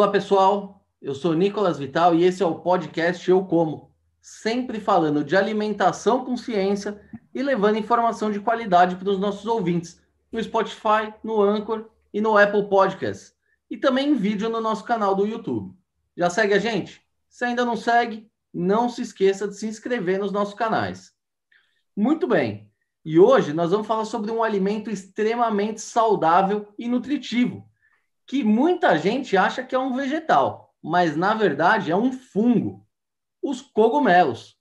Olá, pessoal. Eu sou Nicolas Vital e esse é o podcast Eu Como, sempre falando de alimentação com ciência e levando informação de qualidade para os nossos ouvintes no Spotify, no Anchor e no Apple Podcasts, e também em vídeo no nosso canal do YouTube. Já segue a gente? Se ainda não segue, não se esqueça de se inscrever nos nossos canais. Muito bem. E hoje nós vamos falar sobre um alimento extremamente saudável e nutritivo, que muita gente acha que é um vegetal, mas na verdade é um fungo, os cogumelos.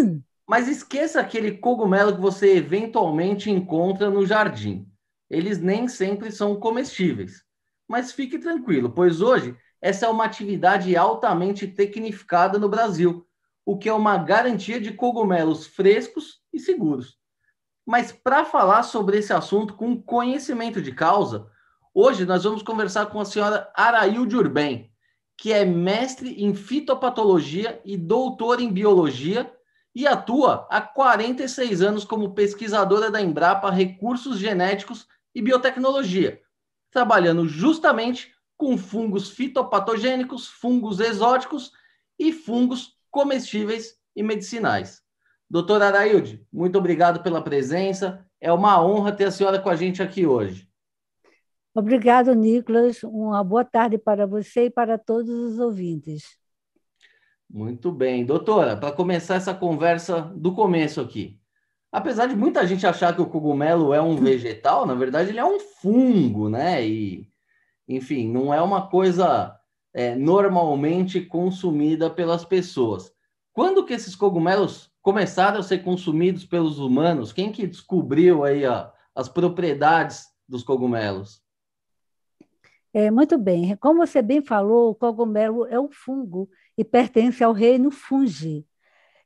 Hum. Mas esqueça aquele cogumelo que você eventualmente encontra no jardim. Eles nem sempre são comestíveis. Mas fique tranquilo, pois hoje essa é uma atividade altamente tecnificada no Brasil, o que é uma garantia de cogumelos frescos e seguros. Mas para falar sobre esse assunto com conhecimento de causa, Hoje nós vamos conversar com a senhora Araílde Urbem, que é mestre em fitopatologia e doutor em biologia e atua há 46 anos como pesquisadora da Embrapa Recursos Genéticos e Biotecnologia, trabalhando justamente com fungos fitopatogênicos, fungos exóticos e fungos comestíveis e medicinais. Doutora Araílde, muito obrigado pela presença. É uma honra ter a senhora com a gente aqui hoje. Obrigado, Nicolas. Uma boa tarde para você e para todos os ouvintes. Muito bem. Doutora, para começar essa conversa do começo aqui. Apesar de muita gente achar que o cogumelo é um vegetal, na verdade ele é um fungo, né? E, enfim, não é uma coisa é, normalmente consumida pelas pessoas. Quando que esses cogumelos começaram a ser consumidos pelos humanos? Quem que descobriu aí as propriedades dos cogumelos? É, muito bem. Como você bem falou, o cogumelo é um fungo e pertence ao reino fungi.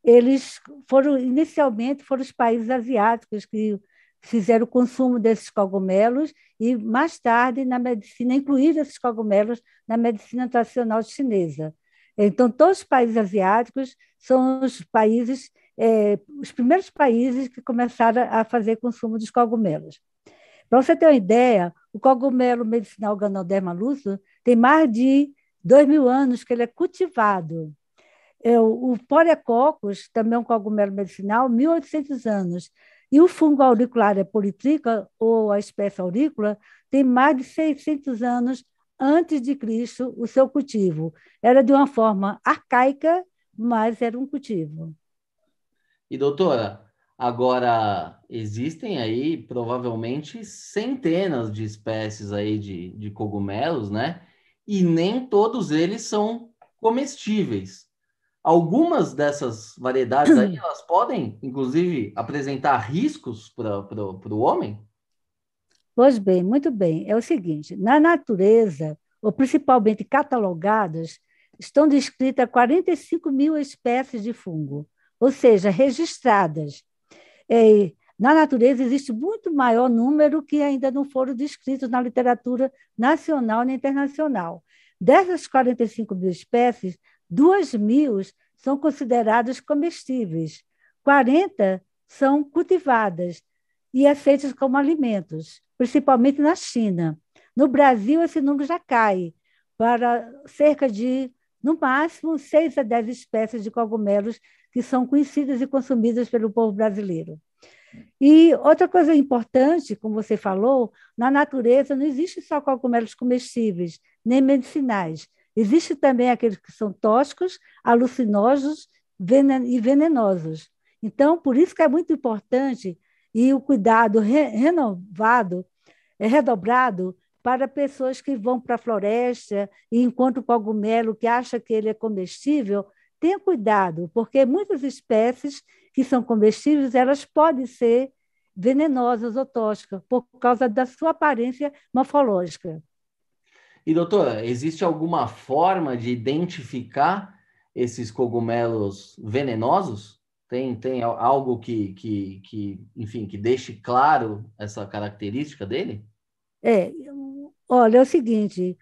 Eles foram, inicialmente, foram os países asiáticos que fizeram o consumo desses cogumelos e, mais tarde, na medicina, incluíram esses cogumelos na medicina tradicional chinesa. Então, todos os países asiáticos são os países, é, os primeiros países que começaram a fazer consumo dos cogumelos. Para você ter uma ideia, o cogumelo medicinal Ganoderma luso tem mais de dois mil anos que ele é cultivado. É, o Porecoccus, também é um cogumelo medicinal, 1.800 anos. E o fungo auricular politrica, ou a espécie aurícola, tem mais de 600 anos antes de Cristo o seu cultivo. Era de uma forma arcaica, mas era um cultivo. E doutora, Agora, existem aí provavelmente centenas de espécies aí de, de cogumelos, né? E nem todos eles são comestíveis. Algumas dessas variedades aí, elas podem, inclusive, apresentar riscos para o homem? Pois bem, muito bem. É o seguinte, na natureza, ou principalmente catalogadas, estão descritas 45 mil espécies de fungo, ou seja, registradas, é, na natureza existe muito maior número que ainda não foram descritos na literatura nacional e internacional. Dessas 45 mil espécies, 2 mil são consideradas comestíveis, 40 são cultivadas e é feitas como alimentos, principalmente na China. No Brasil, esse número já cai para cerca de, no máximo, 6 a 10 espécies de cogumelos que são conhecidas e consumidas pelo povo brasileiro. E outra coisa importante, como você falou, na natureza não existe só cogumelos comestíveis, nem medicinais. Existem também aqueles que são tóxicos, alucinógenos e venenosos. Então, por isso que é muito importante e o cuidado re renovado, é redobrado para pessoas que vão para a floresta e encontram o cogumelo que acha que ele é comestível Tenha cuidado, porque muitas espécies que são comestíveis, elas podem ser venenosas ou tóxicas por causa da sua aparência morfológica. E doutora, existe alguma forma de identificar esses cogumelos venenosos? Tem, tem algo que, que, que, enfim, que deixe claro essa característica dele? É, olha, é o seguinte,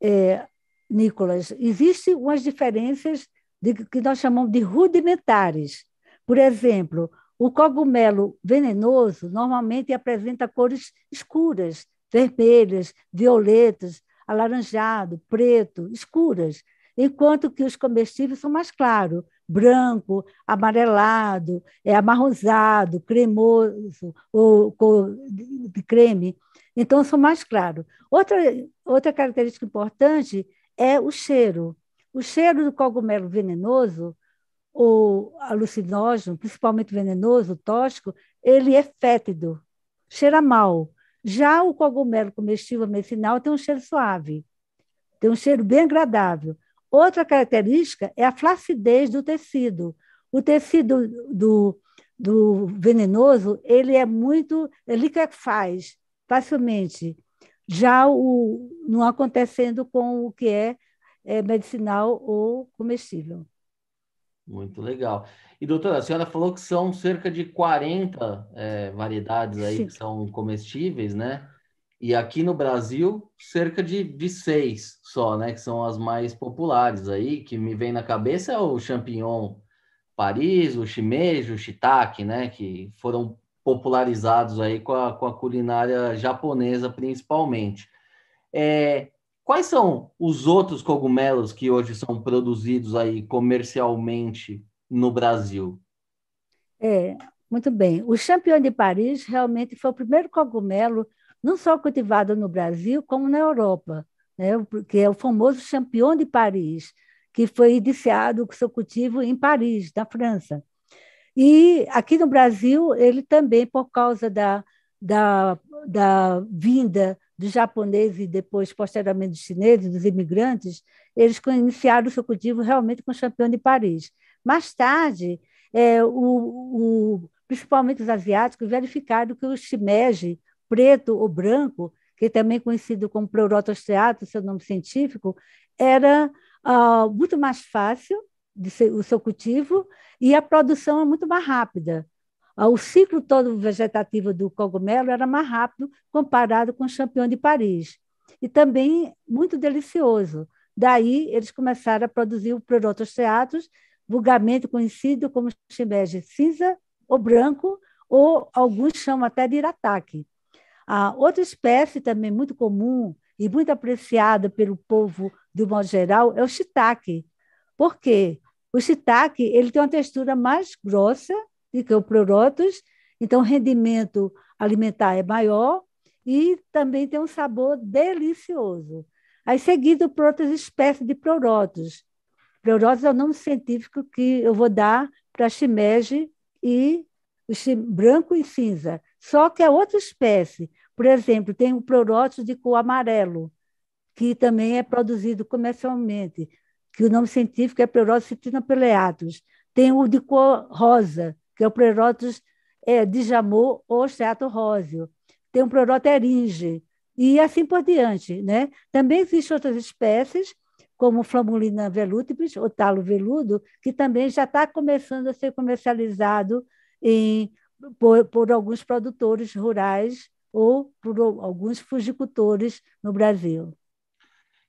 é, Nicolas, existem umas diferenças de, que nós chamamos de rudimentares. Por exemplo, o cogumelo venenoso normalmente apresenta cores escuras, vermelhas, violetas, alaranjado, preto, escuras, enquanto que os comestíveis são mais claros, branco, amarelado, é amarronzado, cremoso ou cor de creme. Então são mais claros. Outra outra característica importante é o cheiro. O cheiro do cogumelo venenoso ou alucinógeno, principalmente venenoso, tóxico, ele é fétido, cheira mal. Já o cogumelo comestível medicinal tem um cheiro suave, tem um cheiro bem agradável. Outra característica é a flacidez do tecido. O tecido do, do venenoso, ele é muito ele liquefaz é facilmente. Já o, não acontecendo com o que é é, medicinal ou comestível. Muito legal. E doutora, a senhora falou que são cerca de 40 é, variedades aí Sim. que são comestíveis, né? E aqui no Brasil, cerca de, de seis só, né? Que são as mais populares aí, que me vem na cabeça é o champignon Paris, o shimeji, o shiitake, né? Que foram popularizados aí com a, com a culinária japonesa, principalmente. É, Quais são os outros cogumelos que hoje são produzidos aí comercialmente no Brasil? É, muito bem. O Champion de Paris realmente foi o primeiro cogumelo, não só cultivado no Brasil, como na Europa, né? que é o famoso Champion de Paris, que foi iniciado com seu cultivo em Paris, na França. E aqui no Brasil, ele também, por causa da, da, da vinda dos japonês e depois, posteriormente, dos chineses, dos imigrantes, eles iniciaram o seu cultivo realmente com o champignon de Paris. Mais tarde, é, o, o, principalmente os asiáticos verificaram que o shimeji, preto ou branco, que também conhecido como pleurotosteato, seu nome científico, era uh, muito mais fácil ser, o seu cultivo e a produção é muito mais rápida. Ah, o ciclo todo vegetativo do cogumelo era mais rápido comparado com o champignon de Paris. E também muito delicioso. Daí, eles começaram a produzir o Protosteatus, vulgarmente conhecido como chimbege cinza ou branco, ou alguns chamam até de irataque. outra espécie também muito comum e muito apreciada pelo povo de um modo geral é o shiitake. Por quê? O shiitake ele tem uma textura mais grossa e que o prorótis, então o rendimento alimentar é maior e também tem um sabor delicioso. Aí seguido por outras espécies de prorótis. Prorótis é o nome científico que eu vou dar para shimeji e branco e cinza. Só que é outra espécie. Por exemplo, tem o prorótis de cor amarelo, que também é produzido comercialmente, que o nome científico é citina peleatus. Tem o de cor rosa, que é o pleurotus é, Djamô ou Chato Róseo. Tem um pleurotus eringe, e assim por diante. Né? Também existem outras espécies, como Flamulina velutipes, ou talo veludo, que também já está começando a ser comercializado em, por, por alguns produtores rurais ou por alguns fugicultores no Brasil.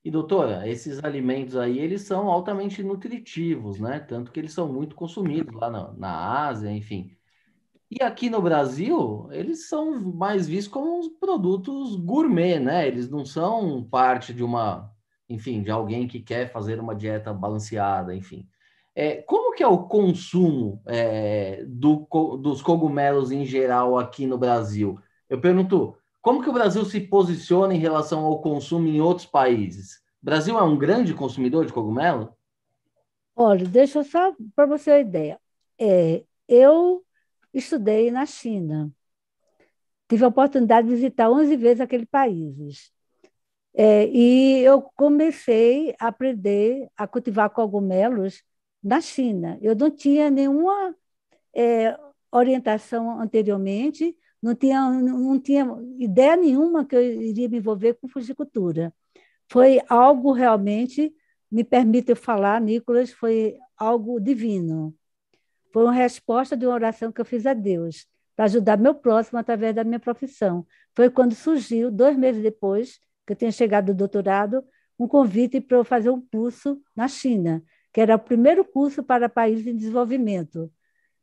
E doutora, esses alimentos aí, eles são altamente nutritivos, né? Tanto que eles são muito consumidos lá na, na Ásia, enfim. E aqui no Brasil, eles são mais vistos como produtos gourmet, né? Eles não são parte de uma, enfim, de alguém que quer fazer uma dieta balanceada, enfim. É, como que é o consumo é, do, dos cogumelos em geral aqui no Brasil? Eu pergunto como que o Brasil se posiciona em relação ao consumo em outros países? O Brasil é um grande consumidor de cogumelo? Olha, deixa eu só para você a ideia. É, eu estudei na China. Tive a oportunidade de visitar 11 vezes aquele país. É, e eu comecei a aprender a cultivar cogumelos na China. Eu não tinha nenhuma é, orientação anteriormente não tinha, não tinha ideia nenhuma que eu iria me envolver com fujicultura. Foi algo realmente, me permite eu falar, Nicolas, foi algo divino. Foi uma resposta de uma oração que eu fiz a Deus, para ajudar meu próximo através da minha profissão. Foi quando surgiu, dois meses depois que eu tinha chegado do doutorado, um convite para eu fazer um curso na China, que era o primeiro curso para países em desenvolvimento.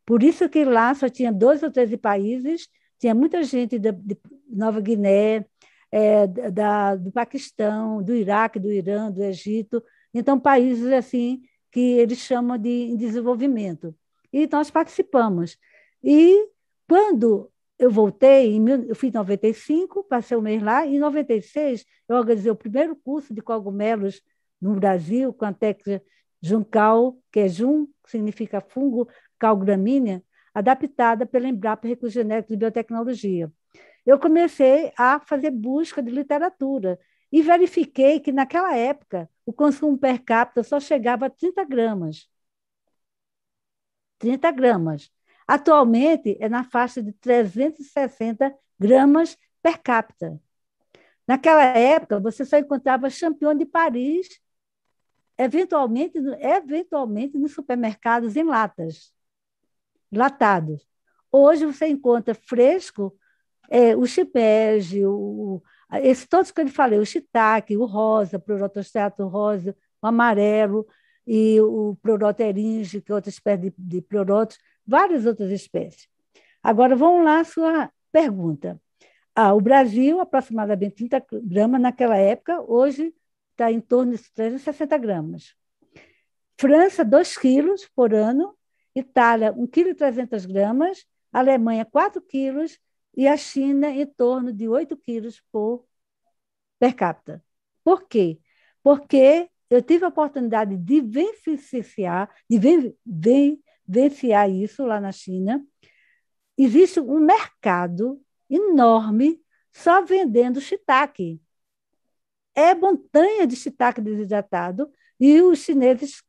Por isso que lá só tinha dois ou três países tinha muita gente da, de Nova Guiné, é, da, do Paquistão, do Iraque, do Irã, do Egito. Então, países assim que eles chamam de desenvolvimento. E nós participamos. E quando eu voltei, eu fui em 95, passei um mês lá, e em 96 eu organizei o primeiro curso de cogumelos no Brasil, com a técnica Juncal, que é Jun, que significa fungo, calgramínea, adaptada pela Embrapa Recursos Genéticos de Biotecnologia. Eu comecei a fazer busca de literatura e verifiquei que, naquela época, o consumo per capita só chegava a 30 gramas. 30 gramas. Atualmente, é na faixa de 360 gramas per capita. Naquela época, você só encontrava champion de Paris, eventualmente, eventualmente nos supermercados em latas latados. Hoje você encontra fresco é, o chipege, o, esse, todos que eu falei, o chitaque, o rosa, o prorotostato rosa, o amarelo e o proroteringe, que é outra espécie de, de prorotos, várias outras espécies. Agora, vamos lá à sua pergunta. Ah, o Brasil, aproximadamente 30 gramas naquela época, hoje está em torno de 360 gramas. França, 2 quilos por ano, Itália, 1,3 kg, Alemanha, 4 kg e a China em torno de 8 quilos por per capita. Por quê? Porque eu tive a oportunidade de beneficiar, de vivenciar isso lá na China. Existe um mercado enorme só vendendo shiitake. É montanha de shiitake desidratado e os chineses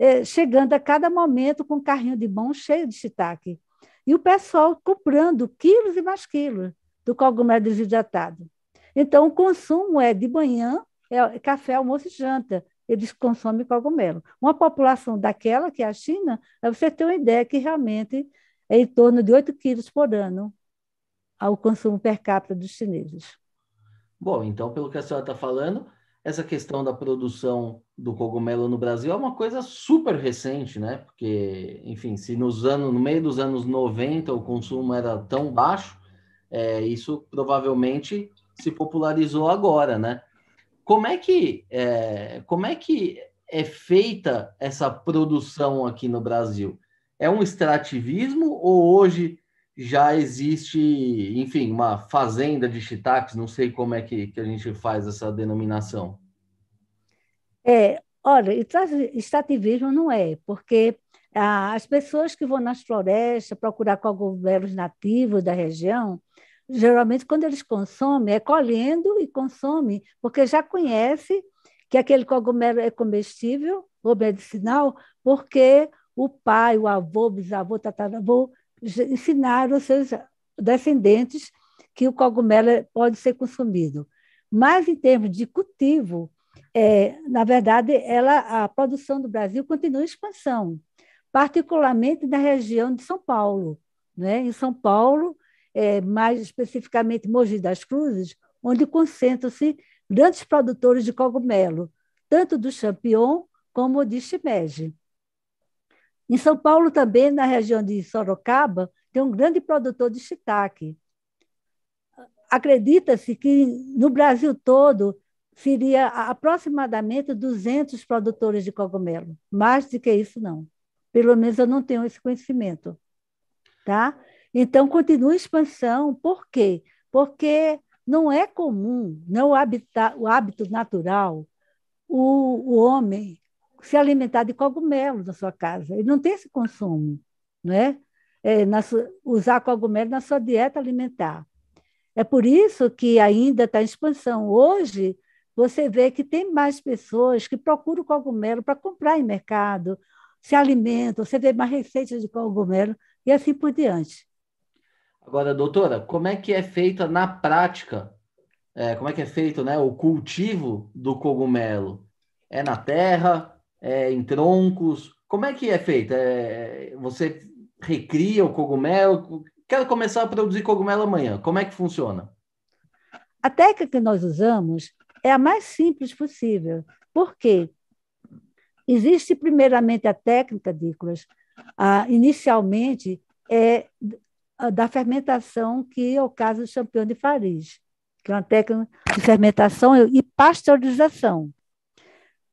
é, chegando a cada momento com um carrinho de mão cheio de shiitake. E o pessoal comprando quilos e mais quilos do cogumelo desidratado. Então, o consumo é de manhã, é, é café, almoço e janta. Eles consomem cogumelo. Uma população daquela, que é a China, é você tem uma ideia que realmente é em torno de 8 quilos por ano ao consumo per capita dos chineses. Bom, então, pelo que a senhora está falando, essa questão da produção do cogumelo no Brasil é uma coisa super recente, né? Porque, enfim, se nos anos, no meio dos anos 90 o consumo era tão baixo, é, isso provavelmente se popularizou agora, né? Como é que é, como é que é feita essa produção aqui no Brasil? É um extrativismo ou hoje já existe, enfim, uma fazenda de shiitakes, não sei como é que, que a gente faz essa denominação. É, olha, extrativismo não é, porque ah, as pessoas que vão nas florestas procurar cogumelos nativos da região, geralmente quando eles consomem, é colhendo e consomem, porque já conhece que aquele cogumelo é comestível ou medicinal, porque o pai, o avô, bisavô, tataravô ensinaram aos seus descendentes que o cogumelo pode ser consumido. Mas, em termos de cultivo, é, na verdade, ela, a produção do Brasil continua em expansão, particularmente na região de São Paulo. Né? Em São Paulo, é, mais especificamente Mogi das Cruzes, onde concentram-se grandes produtores de cogumelo, tanto do champignon como de shimeji. Em São Paulo também, na região de Sorocaba, tem um grande produtor de shiitake. Acredita-se que no Brasil todo seria aproximadamente 200 produtores de cogumelo. Mais do que isso, não. Pelo menos eu não tenho esse conhecimento. Tá? Então, continua a expansão. Por quê? Porque não é comum, não é o, hábito natural, o, o homem se alimentar de cogumelo na sua casa. Ele não tem esse consumo, não é? é usar cogumelo na sua dieta alimentar. É por isso que ainda está em expansão. Hoje, você vê que tem mais pessoas que procuram cogumelo para comprar em mercado, se alimentam, você vê mais receitas de cogumelo e assim por diante. Agora, doutora, como é que é feita na prática? É, como é que é feito né, o cultivo do cogumelo? É na terra? é, em troncos? Como é que é feito? É, é, você recria o cogumelo? Quero começar a produzir cogumelo amanhã. Como é que funciona? A técnica que nós usamos é a mais simples possível. Por quê? Existe, primeiramente, a técnica, Nicolas, ah, inicialmente, é da fermentação, que é o caso do champignon de Paris, que é uma técnica de fermentação e pasteurização.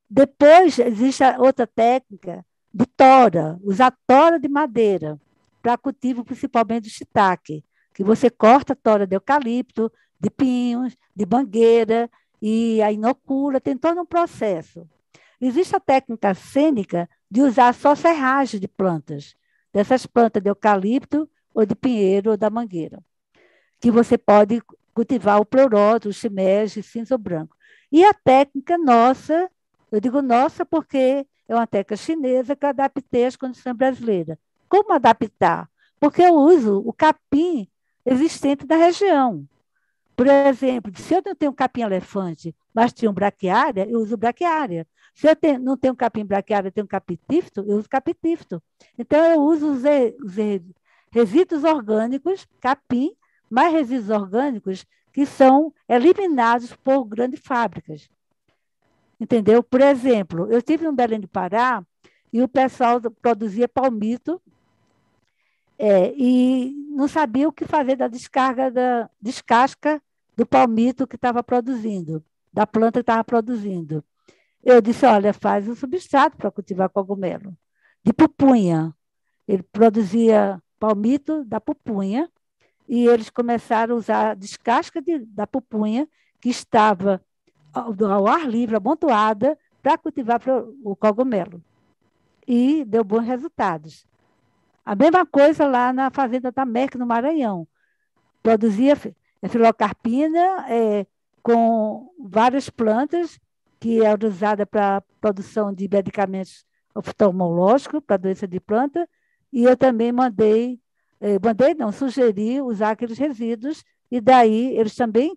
Depois, existe outra técnica de tora, usar tora de madeira para cultivo principalmente do chitake que você corta a tora de eucalipto, de pinhos, de mangueira e a inocula, tem todo um processo. Existe a técnica cênica de usar só serragem de plantas, dessas plantas de eucalipto ou de pinheiro ou da mangueira, que você pode cultivar o pleuroto, o chimége cinza ou branco. E a técnica nossa eu digo nossa porque é uma técnica chinesa que eu adaptei às condições brasileiras. Como adaptar? Porque eu uso o capim existente da região. Por exemplo, se eu não tenho capim elefante, mas tinha um braquiária, eu uso braquiária. Se eu tenho, não tenho capim braquiária, tenho capim tifto, eu uso capim tifto. Então, eu uso os, os resíduos orgânicos, capim, mais resíduos orgânicos, que são eliminados por grandes fábricas entendeu? Por exemplo, eu estive um Belém do Pará e o pessoal produzia palmito é, e não sabia o que fazer da descarga da descasca do palmito que estava produzindo, da planta que estava produzindo. Eu disse, olha, faz um substrato para cultivar cogumelo de pupunha. Ele produzia palmito da pupunha e eles começaram a usar a descasca de, da pupunha que estava ao ar livre, amontoada, para cultivar o cogumelo. E deu bons resultados. A mesma coisa lá na fazenda da Merck, no Maranhão. Produzia é, filocarpina é, com várias plantas, que era é usada para produção de medicamentos oftalmológicos, para doença de planta. E eu também mandei, eh, mandei não, sugeri usar aqueles resíduos, e daí eles também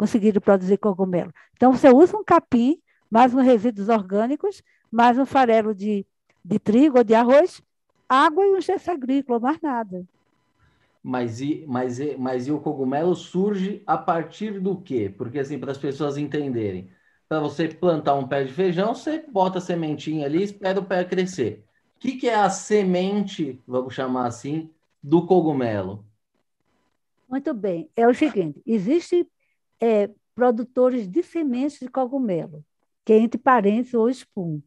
conseguir produzir cogumelo. Então, você usa um capim, mais uns resíduos orgânicos, mais um farelo de, de trigo ou de arroz, água e um gesso agrícola, mais nada. Mas e, mas, e, mas e o cogumelo surge a partir do quê? Porque, assim, para as pessoas entenderem, para você plantar um pé de feijão, você bota a sementinha ali e espera o pé crescer. O que, que é a semente, vamos chamar assim, do cogumelo? Muito bem. É o seguinte: existe é, produtores de sementes de cogumelo, que é entre parênteses ou espum,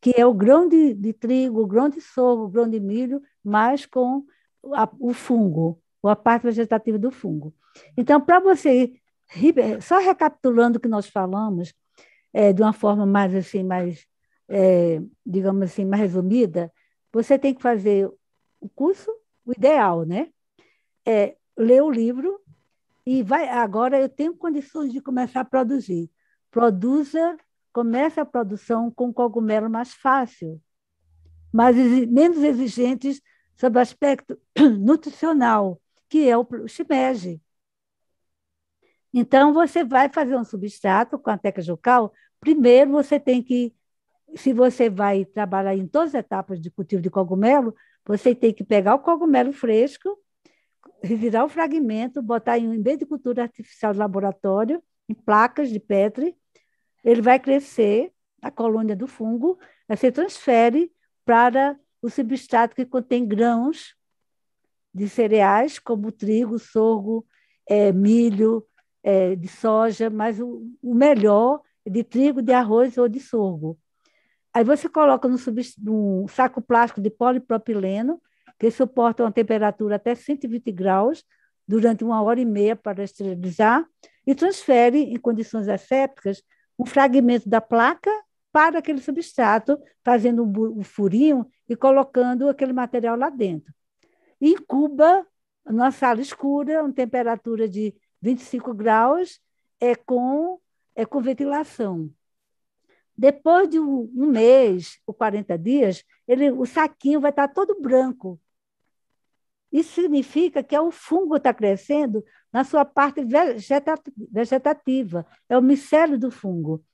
que é o grão de, de trigo, o grão de sorgo, o grão de milho, mas com a, o fungo, ou a parte vegetativa do fungo. Então, para você, só recapitulando o que nós falamos, é, de uma forma mais assim, mais, é, digamos assim, mais resumida, você tem que fazer o curso, o ideal, né? É ler o livro e vai, agora eu tenho condições de começar a produzir. Produza, comece a produção com cogumelo mais fácil, mas menos exigentes sobre o aspecto nutricional, que é o shimeji. Então, você vai fazer um substrato com a teca jucal. Primeiro, você tem que, se você vai trabalhar em todas as etapas de cultivo de cogumelo, você tem que pegar o cogumelo fresco, revirar o fragmento, botar em um embed de cultura artificial de laboratório, em placas de Petri, ele vai crescer, a colônia do fungo, vai ser transfere para o substrato que contém grãos de cereais, como trigo, sorgo, é, milho, é, de soja, mas o, o, melhor é de trigo, de arroz ou de sorgo. Aí você coloca num saco plástico de polipropileno, que suportam a temperatura até 120 graus durante uma hora e meia para esterilizar e transfere, em condições assépticas, um fragmento da placa para aquele substrato, fazendo um furinho e colocando aquele material lá dentro. E incuba numa sala escura, uma temperatura de 25 graus, é com, é com ventilação. Depois de um mês ou 40 dias, ele, o saquinho vai estar todo branco, isso significa que é o fungo está crescendo na sua parte vegetativa, é o micélio do fungo.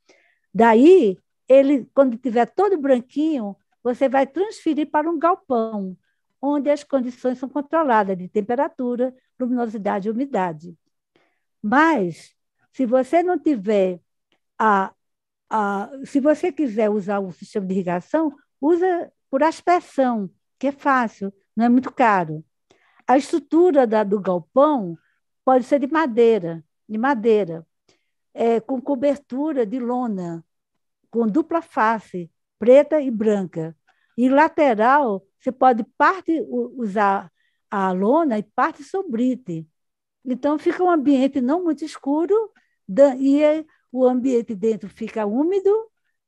Daí, ele, quando tiver todo branquinho, você vai transferir para um galpão, onde as condições são controladas de temperatura, luminosidade e umidade. Mas, se você não tiver a, a, se você quiser usar o sistema de irrigação, usa por aspersão, que é fácil, não é muito caro. A estrutura da, do galpão pode ser de madeira, de madeira, é, com cobertura de lona, com dupla face, preta e branca. E lateral, você pode parte usar a lona e parte sobrite. Então, fica um ambiente não muito escuro e é, o ambiente dentro fica úmido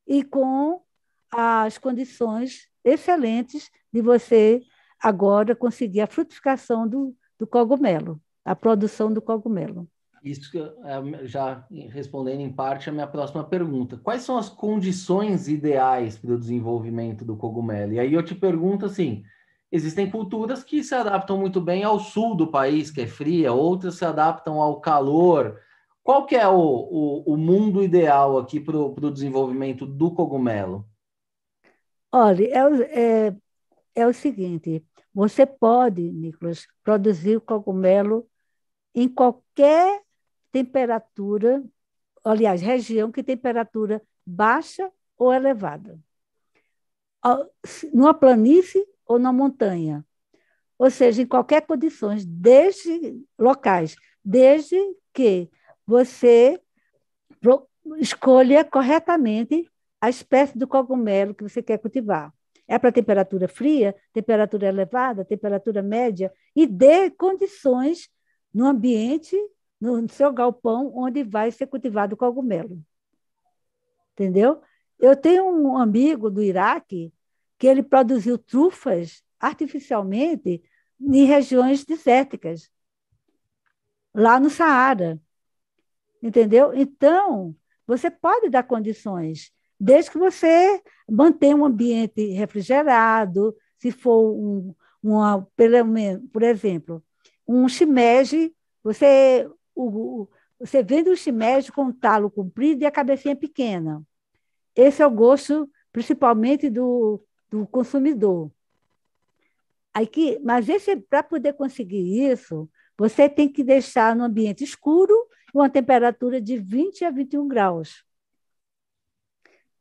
e com as condições excelentes de você agora conseguir a frutificação do, do cogumelo, a produção do cogumelo. Isso é, já respondendo em parte a minha próxima pergunta. Quais são as condições ideais para o desenvolvimento do cogumelo? E aí eu te pergunto assim, existem culturas que se adaptam muito bem ao sul do país, que é fria, outras se adaptam ao calor. Qual que é o, o, o mundo ideal aqui para o desenvolvimento do cogumelo? Olha, é, é, é o seguinte, você pode, Nicolas, produzir cogumelo em qualquer temperatura, aliás, região que temperatura baixa ou elevada. Numa planície ou na montanha. Ou seja, em qualquer condições, desde locais, desde que você escolha corretamente a espécie do cogumelo que você quer cultivar. É para temperatura fria, temperatura elevada, temperatura média, e dê condições no ambiente, no seu galpão, onde vai ser cultivado o cogumelo. Entendeu? Eu tenho um amigo do Iraque que ele produziu trufas artificialmente em regiões desérticas, lá no Saara. Entendeu? Então, você pode dar condições desde que você mantenha um ambiente refrigerado, se for um, uma, pelo menos, por exemplo, um shimeji, você, o, você vende um shimeji com um talo comprido e a cabecinha pequena. Esse é o gosto principalmente do, do consumidor. Aí que, mas para poder conseguir isso, você tem que deixar no ambiente escuro uma temperatura de 20 a 21 graus.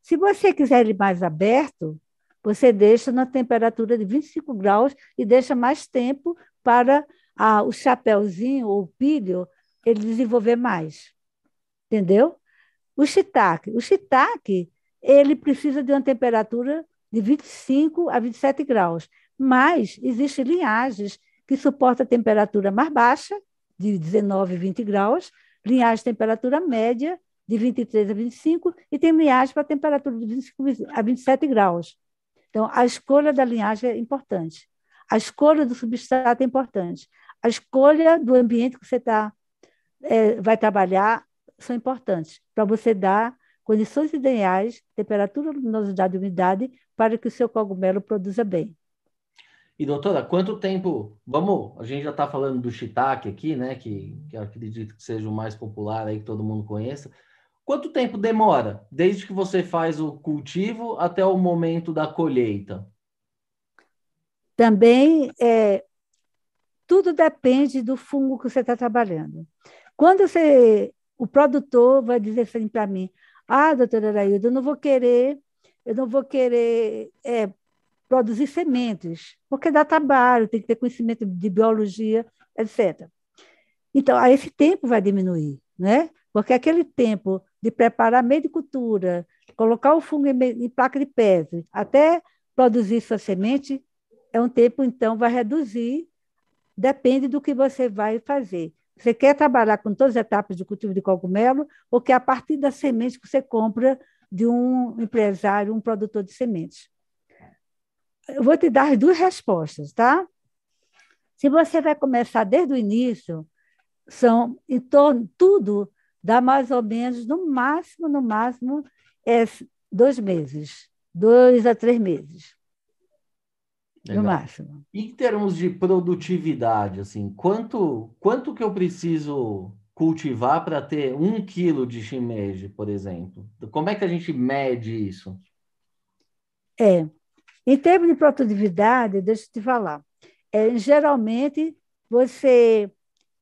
Se você quiser ele mais aberto, você deixa na temperatura de 25 graus e deixa mais tempo para a, ah, o chapéuzinho ou o pilho ele desenvolver mais. Entendeu? O shiitake. O shiitake, ele precisa de uma temperatura de 25 a 27 graus, mas existem linhagens que suportam temperatura mais baixa, de 19, 20 graus, de temperatura média, de 23 a 25 e tem linhagem para temperatura de 25 a 27 graus. Então, a escolha da linhagem é importante. A escolha do substrato é importante. A escolha do ambiente que você tá, é, vai trabalhar são importantes para você dar condições ideais, temperatura, luminosidade e umidade para que o seu cogumelo produza bem. E doutora, quanto tempo? Vamos, a gente já está falando do shiitake aqui, né? Que, que acredito que seja o mais popular aí que todo mundo conheça. Quanto tempo demora desde que você faz o cultivo até o momento da colheita? Também é, tudo depende do fungo que você está trabalhando. Quando você, o produtor vai dizer assim para mim, ah, doutora Araída, eu não vou querer, eu não vou querer é, produzir sementes, porque dá trabalho, tem que ter conhecimento de biologia, etc. Então, a esse tempo vai diminuir, né? Porque aquele tempo de preparar meio de cultura, colocar o fungo em, em placa de pedra, até produzir sua semente, é um tempo, então, vai reduzir, depende do que você vai fazer. Você quer trabalhar com todas as etapas de cultivo de cogumelo ou quer a partir da semente que você compra de um empresário, um produtor de sementes? Eu vou te dar as duas respostas, tá? Se você vai começar desde o início, são em torno tudo dá mais ou menos, no máximo, no máximo, é dois meses, dois a três meses. Legal. No máximo. Em termos de produtividade, assim, quanto, quanto que eu preciso cultivar para ter um quilo de shimeji, por exemplo? Como é que a gente mede isso? É, em termos de produtividade, deixa eu te falar, é, geralmente você,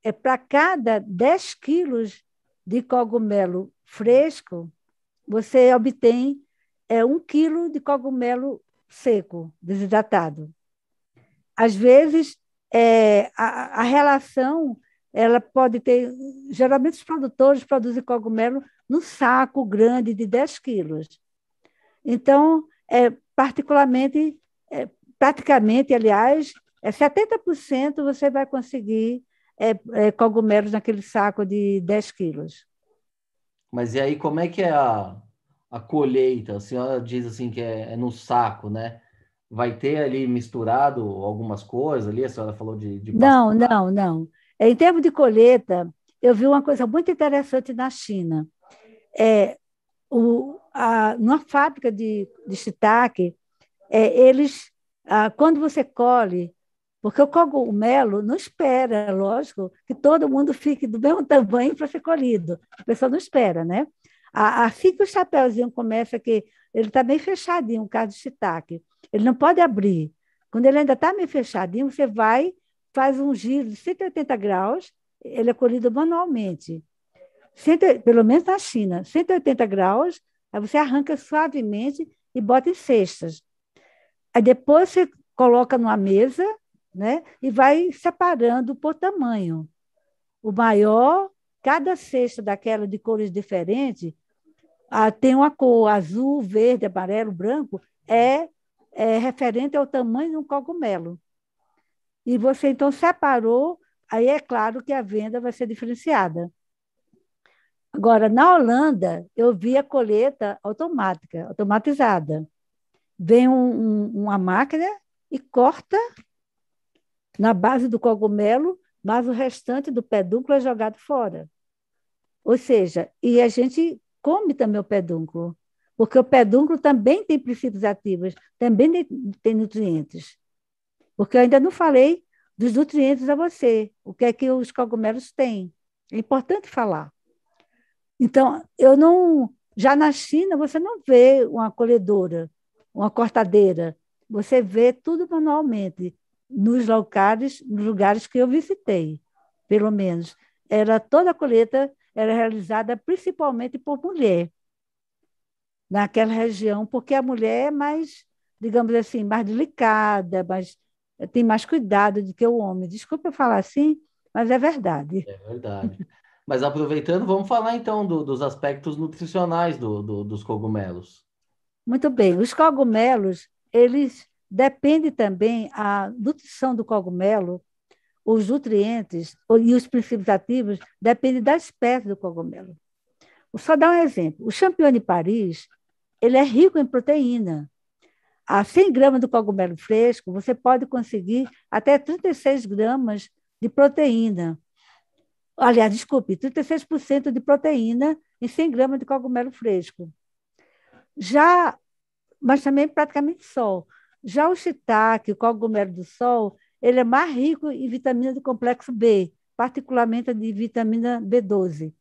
é, para cada 10 quilos de cogumelo fresco, você obtém é, um quilo de cogumelo seco, desidratado. Às vezes, é, a, a, relação ela pode ter. Geralmente, os produtores produzem cogumelo num saco grande de 10 quilos. Então, é, particularmente, é, praticamente, aliás, é 70% você vai conseguir é, é cogumelos naquele saco de 10 quilos. Mas e aí, como é que é a, a colheita? A senhora diz assim que é, é no saco, né? Vai ter ali misturado algumas coisas ali? A senhora falou de. de não, não, não. Em termos de colheita, eu vi uma coisa muito interessante na China. É, o, a, numa fábrica de, de shiitake, é, eles, a, quando você colhe, porque o cogumelo não espera, é lógico, que todo mundo fique do mesmo tamanho para ser colhido. A pessoa não espera, né? Assim que o chapéuzinho começa, que ele está bem fechadinho, o caso de shiitake. Ele não pode abrir. Quando ele ainda está meio fechadinho, você vai, faz um giro de 180 graus, ele é colhido manualmente. pelo menos na China, 180 graus, aí você arranca suavemente e bota em cestas. Aí depois você coloca numa mesa, né? E vai separando por tamanho. O maior, cada cesta daquela de cores diferentes, ah, tem uma cor azul, verde, amarelo, branco, é, é referente ao tamanho de um cogumelo. E você então separou, aí é claro que a venda vai ser diferenciada. Agora, na Holanda, eu vi a colheita automática, automatizada. Vem um, um, uma máquina e corta na base do cogumelo, mas o restante do pedúnculo é jogado fora. Ou seja, e a gente come também o pedúnculo, porque o pedúnculo também tem princípios ativos, também tem nutrientes. Porque eu ainda não falei dos nutrientes a você, o que é que os cogumelos têm. É importante falar. Então, eu não. Já na China, você não vê uma colhedora, uma cortadeira. Você vê tudo manualmente nos locais, nos lugares que eu visitei, pelo menos. Era toda a colheita era realizada principalmente por mulher naquela região, porque a mulher é mais, digamos assim, mais delicada, mais, tem mais cuidado do que o homem. Desculpa eu falar assim, mas é verdade. É verdade. Mas aproveitando, vamos falar então do, dos aspectos nutricionais do, do, dos cogumelos. Muito bem. Os cogumelos, eles Depende também a nutrição do cogumelo, os nutrientes e os princípios ativos dependem da espécie do cogumelo. Vou só dar um exemplo. O de Paris, ele é rico em proteína. A 100 gramas do cogumelo fresco, você pode conseguir até 36 gramas de proteína. Aliás, desculpe, 36% de proteína em 100 gramas de cogumelo fresco. Já, mas também praticamente só. Já o shiitake, o cogumelo do sol, ele é mais rico em vitamina do complexo B, particularmente de vitamina B12.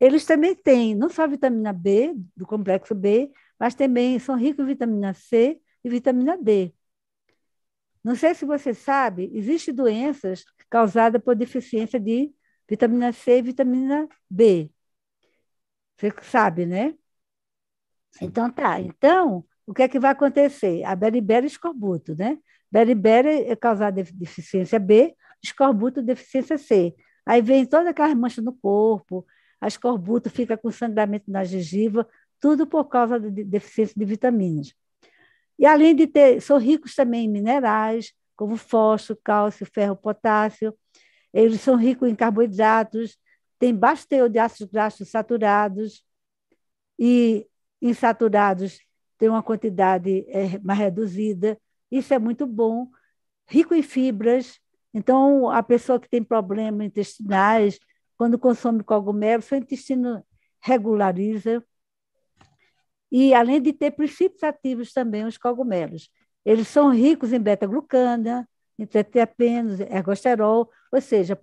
Eles também têm não só vitamina B, do complexo B, mas também são ricos em vitamina C e vitamina D. Não sei se você sabe, existem doenças causadas por deficiência de vitamina C e vitamina B. Você sabe, né? Sim. Então tá. Então, o que é que vai acontecer? A beriberi escorbuto, né? Beriberi é causar deficiência B, escorbuto deficiência C. Aí vem toda aquela mancha no corpo, a escorbuto fica com sangramento na gengiva, tudo por causa da de deficiência de vitaminas. E além de ter, são ricos também em minerais, como fósforo, cálcio, ferro, potássio. Eles são ricos em carboidratos, tem baixo teor de ácidos graxos saturados e insaturados tem uma quantidade é, mais reduzida. Isso é muito bom, rico em fibras. Então, a pessoa que tem problemas intestinais, quando consome cogumelo, seu intestino regulariza. E além de ter princípios ativos também os cogumelos. Eles são ricos em beta-glucana, em triterpenos, ergosterol, ou seja,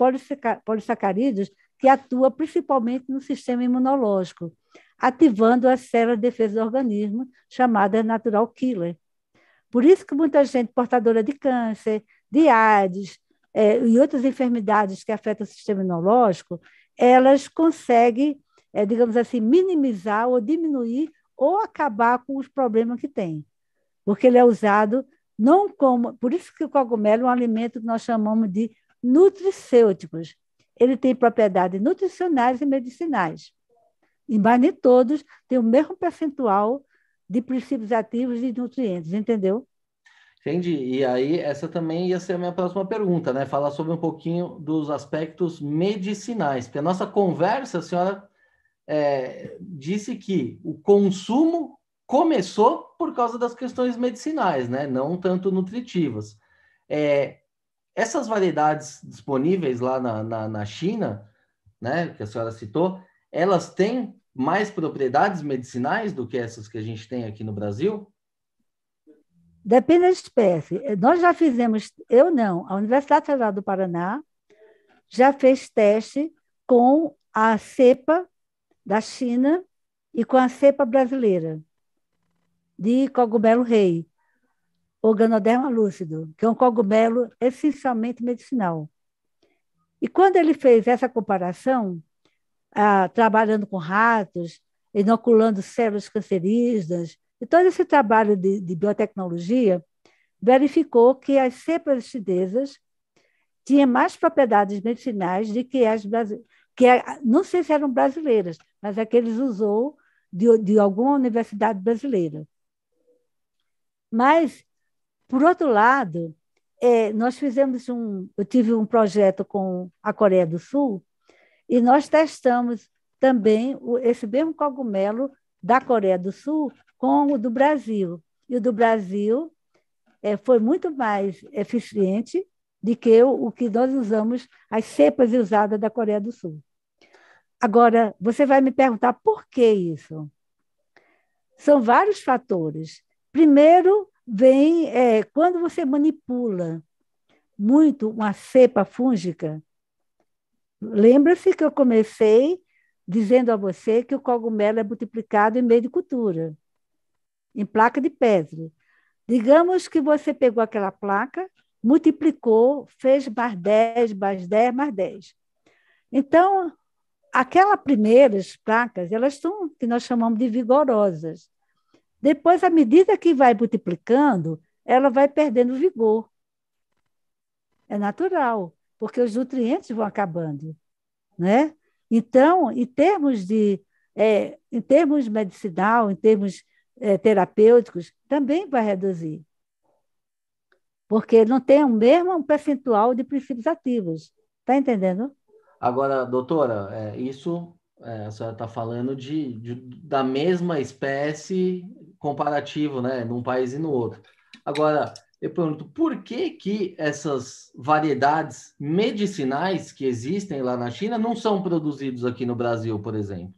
polissacarídeos que atua principalmente no sistema imunológico ativando as células de defesa do organismo, chamadas natural killer. Por isso que muita gente portadora de câncer, de AIDS é, e outras enfermidades que afetam o sistema imunológico, elas conseguem, é, digamos assim, minimizar ou diminuir ou acabar com os problemas que tem. Porque ele é usado não como... Por isso que o cogumelo é um alimento que nós chamamos de nutricêuticos. Ele tem propriedades nutricionais e medicinais mas nem todos têm o mesmo percentual de princípios ativos e nutrientes, entendeu? Entendi. E aí, essa também ia ser a minha próxima pergunta, né? Falar sobre um pouquinho dos aspectos medicinais, porque a nossa conversa, a senhora é, disse que o consumo começou por causa das questões medicinais, né? Não tanto nutritivas. É, essas variedades disponíveis lá na, na, na China, né, que a senhora citou, elas têm mais propriedades medicinais do que essas que a gente tem aqui no Brasil? Depende da espécie. Nós já fizemos, eu não, a Universidade Federal do Paraná já fez teste com a cepa da China e com a cepa brasileira de cogumelo rei, organoderma lúcido, que é um cogumelo essencialmente medicinal. E quando ele fez essa comparação, ah, trabalhando com ratos, inoculando células cancerígenas. E todo esse trabalho de, de biotecnologia verificou que as cepas chinesas tinham mais propriedades medicinais do que as brasileiras. Que, não sei se eram brasileiras, mas é que eles usou de, de alguma universidade brasileira. Mas, por outro lado, é, nós fizemos um. Eu tive um projeto com a Coreia do Sul, e nós testamos também esse mesmo cogumelo da Coreia do Sul com o do Brasil. E o do Brasil é, foi muito mais eficiente do que o, o que nós usamos, as cepas usadas da Coreia do Sul. Agora, você vai me perguntar por que isso? São vários fatores. Primeiro, vem é, quando você manipula muito uma cepa fúngica, Lembra-se que eu comecei dizendo a você que o cogumelo é multiplicado em meio de cultura, em placa de pedra. Digamos que você pegou aquela placa, multiplicou, fez mais 10, mais 10, mais 10. Então, aquelas primeiras placas, elas são que nós chamamos de vigorosas. Depois, à medida que vai multiplicando, ela vai perdendo vigor. É natural porque os nutrientes vão acabando, né? Então, em termos de, é, em termos medicinal, em termos é, terapêuticos, também vai reduzir, porque não tem o mesmo percentual de princípios ativos, tá entendendo? Agora, doutora, é, isso é, a senhora está falando de, de, da mesma espécie comparativo, né, num país e no outro. Agora, eu pergunto por que, que essas variedades medicinais que existem lá na China não são produzidas aqui no Brasil, por exemplo?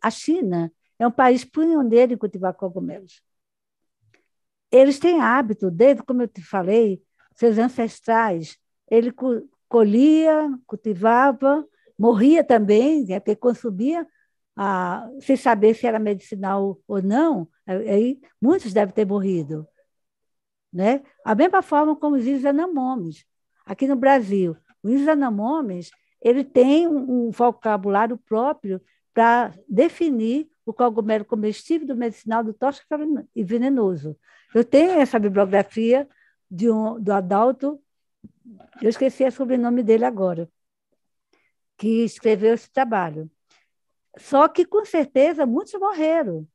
A China é um país pioneiro em cultivar cogumelos. Eles têm hábito, desde como eu te falei, seus ancestrais, ele colhia, cultivava, morria também, até né, consumia, ah, sem saber se era medicinal ou não, aí muitos devem ter morrido. Né? A mesma forma como os isanamomes. Aqui no Brasil, o isanamomes ele tem um, vocabulário próprio para definir o cogumelo comestível do medicinal do tóxico e venenoso. Eu tenho essa bibliografia de um, do Adalto, eu esqueci o sobrenome dele agora, que escreveu esse trabalho. Só que, com certeza, muitos morreram,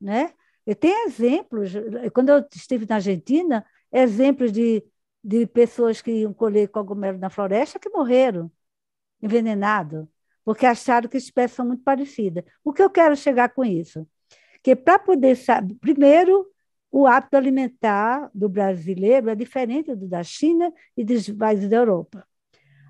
né? Eu tenho exemplos, eh, quando eu estive na Argentina, exemplos de, de pessoas que iam colher cogumelo na floresta que morreram envenenados, porque acharam que espécies são muito parecidas. O que eu quero chegar com isso? Que para poder saber, primeiro, o hábito alimentar do brasileiro é diferente do da China e dos países da Europa.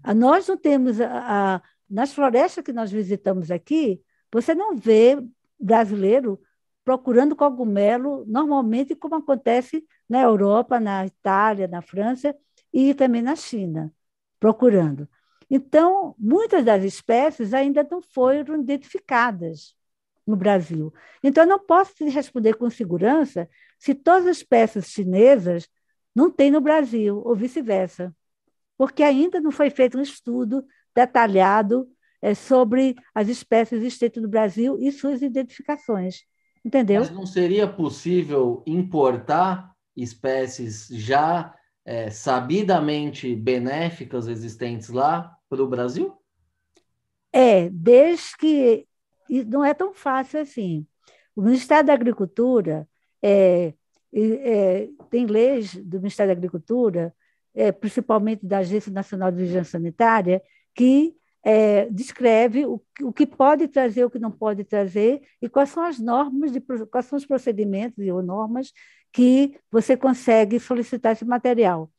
Ah, nós não temos, a, a, nas florestas que nós visitamos aqui, você não vê brasileiro procurando cogumelo, normalmente como acontece na Europa, na Itália, na França e também na China, procurando. Então, muitas das espécies ainda não foram identificadas no Brasil. Então, eu não posso te responder com segurança se todas as espécies chinesas não têm no Brasil, ou vice-versa, porque ainda não foi feito um estudo detalhado é, sobre as espécies existentes no Brasil e suas identificações. Entendeu? Mas não seria possível importar espécies já é, sabidamente benéficas existentes lá para o Brasil? É, desde que. Não é tão fácil assim. O Ministério da Agricultura é, é, tem leis do Ministério da Agricultura, é, principalmente da Agência Nacional de Vigilância Sanitária, que é, descreve o, o, que pode trazer, o que não pode trazer, e quais são as normas, de, quais são os procedimentos ou normas que você consegue solicitar esse material.